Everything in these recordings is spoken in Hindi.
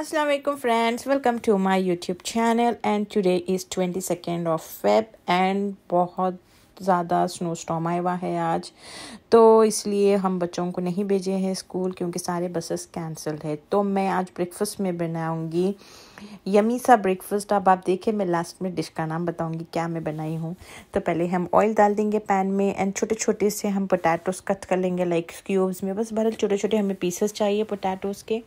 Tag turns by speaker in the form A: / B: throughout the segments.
A: Assalamualaikum alaikum friends welcome to my youtube channel and today is 22nd of feb and बहुत ज़्यादा स्नो स्टॉम आया हुआ है आज तो इसलिए हम बच्चों को नहीं भेजे हैं स्कूल क्योंकि सारे बसेस कैंसिल है तो मैं आज ब्रेकफास्ट में बनाऊँगी यमी सा ब्रेकफास्ट अब आप देखें मैं लास्ट में डिश का नाम बताऊँगी क्या मैं बनाई हूँ तो पहले हम ऑयल डाल देंगे पैन में एंड छोटे छोटे से हम पोटैटोस कट कर लेंगे लाइक क्यूब्स में बस भरल छोटे छोटे हमें पीसेस चाहिए पोटैटोस के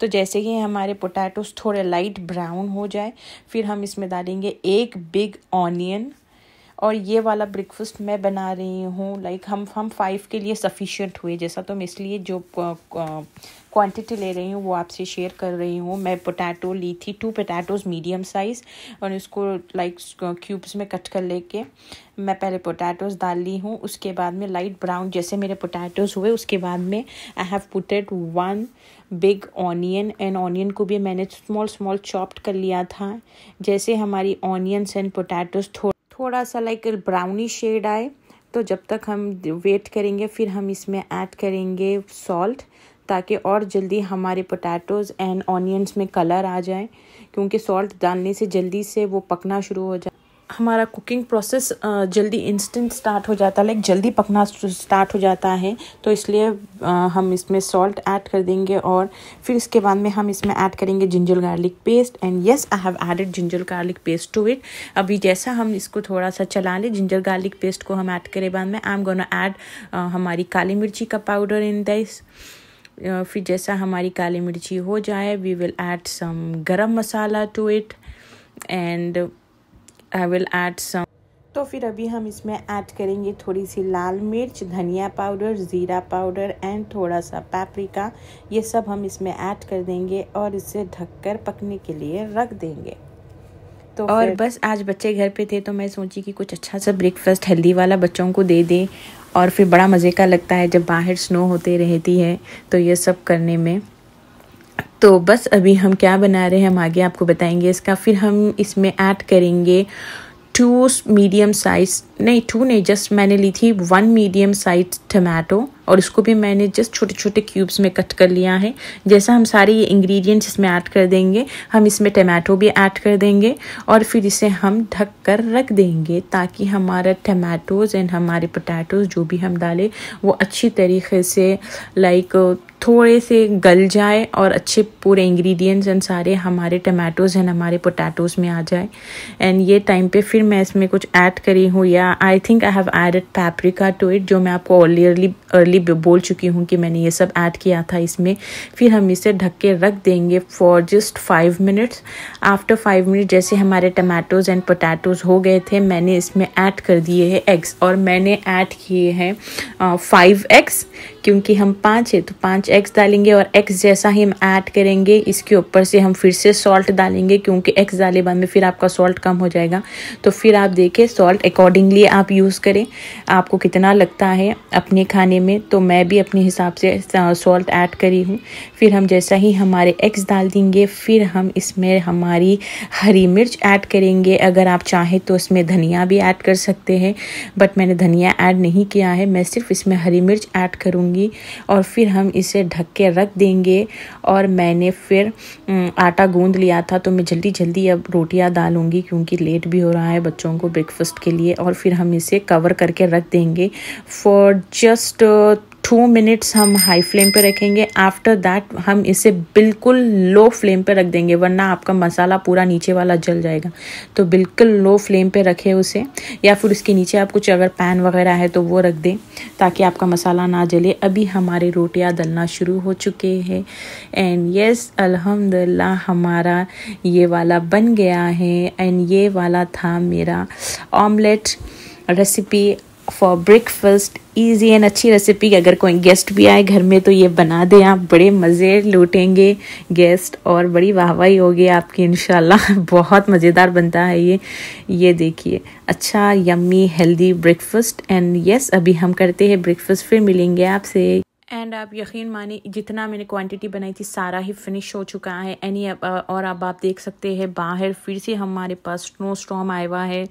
A: तो जैसे ही हमारे पोटैटोस थोड़े लाइट ब्राउन हो जाए फिर हम इसमें डालेंगे एक बिग ऑनियन और ये वाला ब्रेकफास्ट मैं बना रही हूँ लाइक हम हम फाइव के लिए सफिशिएंट हुए जैसा तो मैं इसलिए जो क्वांटिटी ले रही हूँ वो आपसे शेयर कर रही हूँ मैं पोटैटो ली थी टू पोटैटोज़ मीडियम साइज़ और इसको लाइक क्यूब्स में कट कर लेके मैं पहले पोटैटोज़ डाल ली हूँ उसके बाद में लाइट ब्राउन जैसे मेरे पोटैटोज़ हुए उसके बाद में I have puted one big onion and onion को भी मैंने स्मॉल स्मॉल चॉप्ड कर लिया था जैसे हमारी ऑनियंस एंड पोटैटोज़ थोड़ा थोड़ा सा लाइक ब्राउनी शेड आए तो जब तक हम वेट करेंगे फिर हम इसमें ऐड करेंगे सॉल्ट ताकि और जल्दी हमारे पोटैटोज़ एंड ऑनियंस में कलर आ जाए क्योंकि सॉल्ट डालने से जल्दी से वो पकना शुरू हो जाए हमारा कुकिंग प्रोसेस जल्दी इंस्टेंट स्टार्ट हो जाता है लाइक जल्दी पकना स्टार्ट हो जाता है तो इसलिए हम इसमें सॉल्ट ऐड कर देंगे और फिर इसके बाद में हम इसमें ऐड करेंगे ginger garlic paste and yes I have added ginger garlic paste to it अभी जैसा हम इसको थोड़ा सा चला लें जिंजर गार्लिक पेस्ट को हम ऐड करें बाद में आई एम गोना ऐड हमारी काली मिर्ची का पाउडर इन दिस फिर जैसा हमारी काली मिर्ची हो जाए we will add some garam masala to it and I will add some तो फिर अभी हम इसमें ऐड करेंगे थोड़ी सी लाल मिर्च धनिया पाउडर ज़ीरा पाउडर एंड थोड़ा सा पैप्रिका ये सब हम इसमें ऐड कर देंगे और इसे ढककर पकने के लिए रख देंगे
B: तो और बस
A: आज बच्चे घर पे थे तो मैं सोची कि कुछ अच्छा सा ब्रेकफास्ट हेल्दी वाला बच्चों को दे दें और फिर बड़ा मज़े का लगता है जब बाहर स्नो होते रहती है तो ये सब करने में तो बस अभी हम क्या बना रहे हैं हम आगे आपको बताएंगे इसका फिर हम इसमें ऐड करेंगे टू मीडियम साइज़ नहीं टू नहीं जस्ट मैंने ली थी वन मीडियम साइज टमाटो और इसको भी मैंने जस्ट छोटे छोटे क्यूब्स में कट कर लिया है जैसा हम सारे ये इंग्रेडिएंट्स इसमें ऐड कर देंगे हम इसमें टमाटो भी ऐड कर देंगे और फिर इसे हम ढक कर रख देंगे ताकि हमारा टमाटोज़ एंड हमारे पोटैटोज़ जो भी हम डालें वो अच्छी तरीके से लाइक थोड़े से गल जाए और अच्छे पूरे इंग्रेडिएंट्स एंड सारे हमारे टमाटोज़ एंड हमारे पोटैटोज़ में आ जाए एंड ये टाइम पे फिर मैं इसमें कुछ ऐड करी हूँ या I think I have added paprika to it जो मैं आपको अर्लीरली अर्ली बोल चुकी हूँ कि मैंने ये सब ऐड किया था इसमें फिर हम इसे ढक के रख देंगे for just five minutes after five minute जैसे हमारे टमाटोज़ एंड पोटैटोज़ हो गए थे मैंने इसमें ऐड कर दिए हैं एग्स और मैंने ऐड किए हैं फाइव एग्स क्योंकि हम पाँच है तो पाँच एग्स डालेंगे और एग्स जैसा ही हम ऐड करेंगे इसके ऊपर से हम फिर से सॉल्ट डालेंगे क्योंकि एग्स डाले बाद में फिर आपका सॉल्ट कम हो जाएगा तो फिर आप देखें सॉल्ट अकॉर्डिंगली लिए आप यूज़ करें आपको कितना लगता है अपने खाने में तो मैं भी अपने हिसाब से सॉल्ट ऐड करी हूँ फिर हम जैसा ही हमारे एग्स डाल देंगे फिर हम इसमें हमारी हरी मिर्च ऐड करेंगे अगर आप चाहें तो इसमें धनिया भी ऐड कर सकते हैं बट मैंने धनिया ऐड नहीं किया है मैं सिर्फ इसमें हरी मिर्च ऐड करूँगी और फिर हम इसे ढक के रख देंगे और मैंने फिर आटा गूँध लिया था तो मैं जल्दी जल्दी अब रोटियाँ डालूँगी क्योंकि लेट भी हो रहा है बच्चों को ब्रेकफास्ट के लिए और फिर हम इसे कवर करके रख देंगे फॉर जस्ट टू मिनट्स हम हाई फ्लेम पे रखेंगे आफ्टर दैट हम इसे बिल्कुल लो फ्लेम पे रख देंगे वरना आपका मसाला पूरा नीचे वाला जल जाएगा तो बिल्कुल लो फ्लेम पे रखें उसे या फिर उसके नीचे आप कुछ अगर पैन वगैरह है तो वो रख दें ताकि आपका मसाला ना जले अभी हमारे रोटियां दलना शुरू हो चुके हैं एंड यस अलहमदिल्ला हमारा ये वाला बन गया है एंड ये वाला था मेरा omelette recipe for breakfast easy and अच्छी रेसिपी अगर कोई गेस्ट भी आए घर में तो ये बना दें आप बड़े मज़े लूटेंगे गेस्ट और बड़ी वाहवाही होगी आपकी इन बहुत मज़ेदार बनता है ये ये देखिए अच्छा yummy healthy breakfast and yes अभी हम करते हैं ब्रेकफास्ट फिर मिलेंगे आपसे एंड आप यकीन माने जितना मैंने क्वांटिटी बनाई थी सारा ही फिनिश हो चुका है एनी और अब आप देख सकते हैं बाहर फिर से हमारे पास स्नो स्टॉम आया हुआ है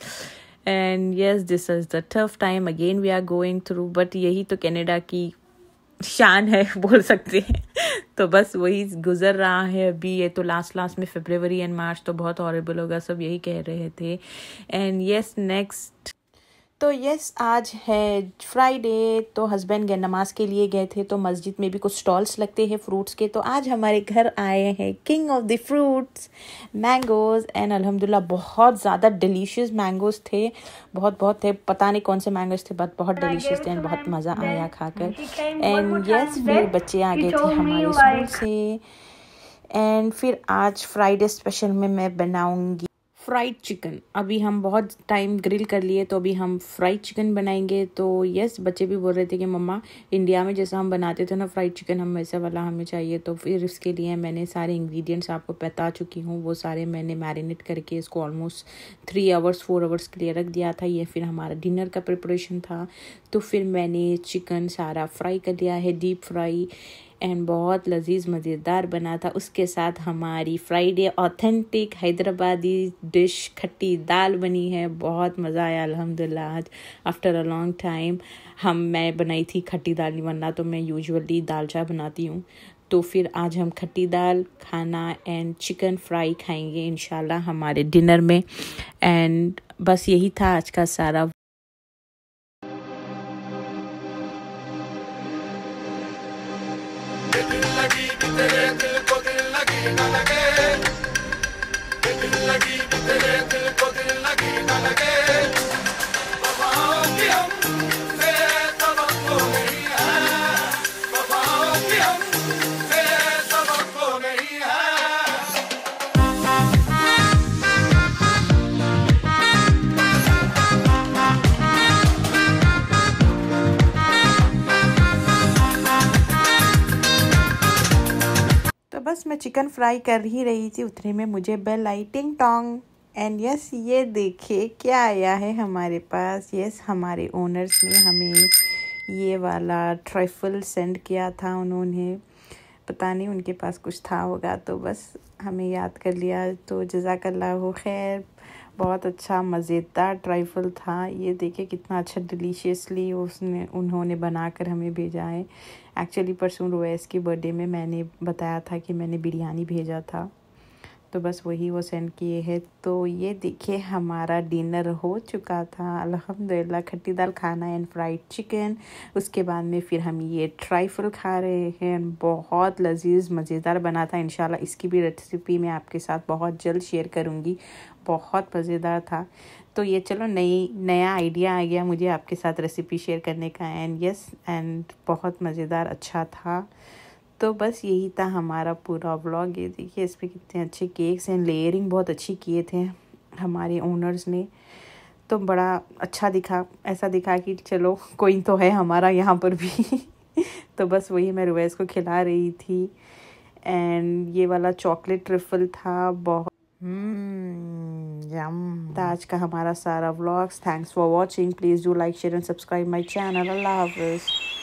A: and yes this is the tough time again we are going through but यही तो कैनेडा की शान है बोल सकते हैं तो बस वही गुजर रहा है अभी ये तो लास्ट लास्ट में फेबरवरी एंड मार्च तो बहुत हॉरेबल होगा सब यही कह रहे थे एंड यस नेक्स्ट तो यस आज है फ्राइडे तो हस्बैंड गए नमाज के लिए गए थे तो मस्जिद में भी कुछ स्टॉल्स लगते हैं फ्रूट्स के तो आज हमारे घर आए हैं king of the fruits mangoes and अल्हम्दुलिल्लाह बहुत ज़्यादा डिलीशियस मैंगोज़ थे बहुत बहुत थे पता नहीं कौन से मैंगोज़ थे बट बहुत डिलीशियस थे एंड तो बहुत मज़ा आया खाकर एंड यस फिर बच्चे आ गए थे हमारे स्कूल से एंड फिर आज फ्राइडे स्पेशल में मैं बनाऊँगी फ्राइड चिकन अभी हम बहुत टाइम ग्रिल कर लिए तो अभी हम फ्राइड चिकन बनाएंगे तो यस बच्चे भी बोल रहे थे कि मम्मा इंडिया में जैसा हम बनाते थे ना फ्राइड चिकन हम वैसा वाला हमें चाहिए तो फिर इसके लिए मैंने सारे इंग्रेडिएंट्स आपको बता चुकी हूँ वो सारे मैंने मैरिनेट करके इसको almost three hours four hours के लिए रख दिया था ये फिर हमारा डिनर का प्रिपरेशन था तो फिर मैंने चिकन सारा फ्राई कर दिया है डीप फ्राई एंड बहुत लजीज मज़ेदार बना था उसके साथ हमारी फ्राइडे ऑथेंटिक हैदराबादी डिश खट्टी दाल बनी है बहुत मज़ा आया अलहमदिल्ला आज आफ्टर अ लॉन्ग टाइम हम मैं बनाई थी खट्टी दाल नहीं बनना तो मैं यूजुअली दाल चाय बनाती हूँ तो फिर आज हम खट्टी दाल खाना एंड चिकन फ्राई खाएंगे इन हमारे डिनर में एंड बस यही था आज का सारा Thank you. मैं चिकन फ्राई कर ही रही थी उतने में मुझे बेल आई टिंग टोंग एंड यस ये देखिए क्या आया है हमारे पास यस हमारे ओनर्स ने हमें ये वाला ट्रैफल सेंड किया था उन्होंने पता नहीं उनके पास कुछ था होगा तो बस हमें याद कर लिया तो जजाकल्ला हो खैर बहुत अच्छा मज़ेदार ट्राइफल था ये देखे कितना अच्छा डिलीशियसली उसने उन्होंने बनाकर हमें भेजा है एक्चुअली परसों रोएस के बर्थडे में मैंने बताया था कि मैंने बिरयानी भेजा था तो बस वही वो सेंड किए हैं तो ये देखिए हमारा डिनर हो चुका था अल्हम्दुलिल्लाह खट्टी दाल खाना एंड फ्राइड चिकन उसके बाद में फिर हम ये ट्राइफल खा रहे हैं बहुत लजीज मज़ेदार बना था इन इसकी भी रेसिपी मैं आपके साथ बहुत जल्द शेयर करूँगी बहुत मज़ेदार था तो ये चलो नई नया आइडिया आ गया मुझे आपके साथ रेसिपी शेयर करने का एंड यस एंड बहुत मज़ेदार अच्छा था तो बस यही था हमारा पूरा ब्लॉग ये देखिए इस पर कितने अच्छे केक्स हैं लेयरिंग बहुत अच्छी किए थे हमारे ओनर्स ने तो बड़ा अच्छा दिखा ऐसा दिखा कि चलो कोई तो है हमारा यहाँ पर भी तो बस वही मैं रुवैस को खिला रही थी एंड ये वाला चॉकलेट ट्रिफल था बहुत यम हम्म, तो आज का हमारा सारा blogs thanks for watching please do like share and subscribe my channel अल्लाह हाफिज़